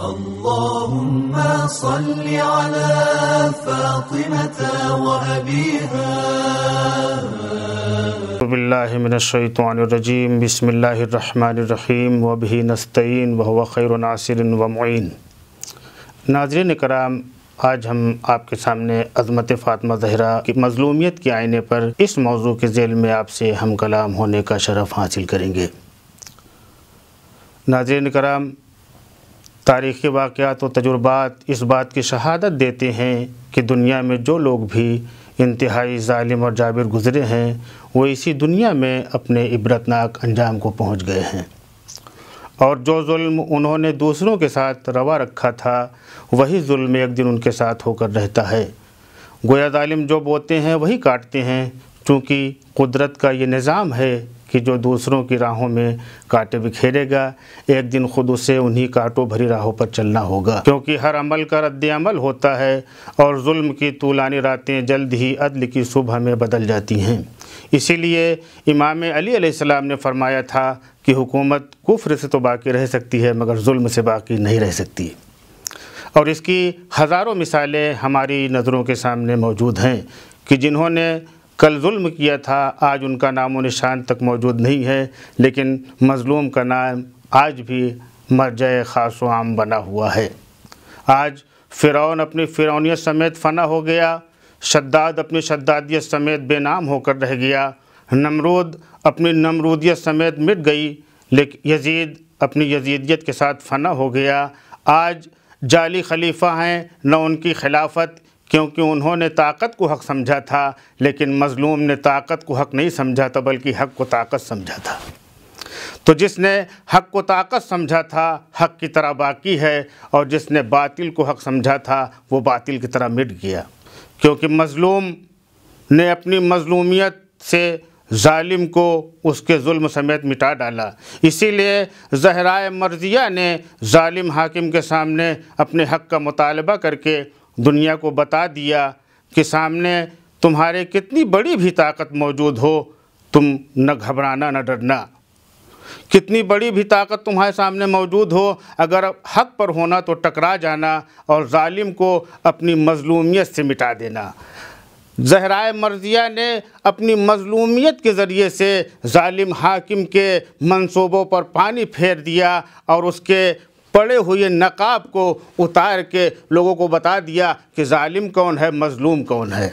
اللهم صل على فاطمة وأبيها بالله من الشيطان الرجيم بسم الله الرحمن الرحيم وبه نستعين وهو خير ناصر ومعين नाजरन कराम आज हम आपके सामने अजमत फ़ातिमा जहरा की मजलूमियत के आईने पर इस मौजू के जेल में आपसे हम कलाम होने का शरफ़ हासिल करेंगे नाजरन कराम तारीख़ी वाक़ात व तजुर्बात इस बात की शहादत देते हैं कि दुनिया में जो लोग भी इंतहाई ालिम और जाबिर गुज़रे हैं वो इसी दुनिया में अपने इबरतनाक अंजाम को पहुँच गए हैं और जो जुल्म उन्होंने दूसरों के साथ रवा रखा था वही जुल्म एक दिन उनके साथ होकर रहता है गोया ालिम जो बोते हैं वही काटते हैं चूँकि कुदरत का ये निज़ाम है कि जो दूसरों की राहों में कांटे बिखेरेगा एक दिन खुद उसे उन्हीं कांटों भरी राहों पर चलना होगा क्योंकि हर अमल का रद्दमल होता है और जुल्म की तूलानी रातें जल्द ही अदल की सुबह में बदल जाती हैं इसीलिए इमाम अली सलाम ने फरमाया था कि हुकूमत कुफ्र से तो बाकी रह सकती है मगर जुल्म से बाकी नहीं रह सकती और इसकी हज़ारों मिसालें हमारी नज़रों के सामने मौजूद हैं कि जिन्होंने कल जुल्म किया था आज उनका नामो निशान तक मौजूद नहीं है लेकिन मज़लूम का नाम आज भी मरजय खास आम बना हुआ है आज फ़िरौन अपनी फ़िरौनीत समेत फना हो गया शद्दाद अपनी शद्दादियत समेत बेनाम होकर रह गया नमरूद अपनी नमरूदियत समेत मिट गई लेकिन यजीद अपनी यजीदियत के साथ फना हो गया आज जाली खलीफा हैं न उनकी खिलाफत क्योंकि उन्होंने ताकत को हक समझा था लेकिन मज़लूम ने ताकत को हक नहीं समझा था बल्कि हक को ताकत समझा था तो जिसने हक को ताकत समझा था हक की तरह बाकी है और जिसने बातिल को हक समझा था वो बातिल की तरह मिट गया क्योंकि मज़लूम ने अपनी मज़लूमियत से ालिम को उसके जुल्म समेत मिटा डाला इसीलिए जहराए मर्जिया ने ालिम हाकिम के सामने अपने हक का मुतालबा करके दुनिया को बता दिया कि सामने तुम्हारे कितनी बड़ी भी ताकत मौजूद हो तुम न घबराना न डरना कितनी बड़ी भी ताकत तुम्हारे सामने मौजूद हो अगर हक पर होना तो टकरा जाना और ालिम को अपनी मजलूमियत से मिटा देना जहराए मर्जिया ने अपनी मजलूमियत के ज़रिए से ालिम हाकिम के मनसूबों पर पानी फेर दिया और उसके पड़े हुए नकाब को उतार के लोगों को बता दिया कि ालिम कौन है मज़लूम कौन है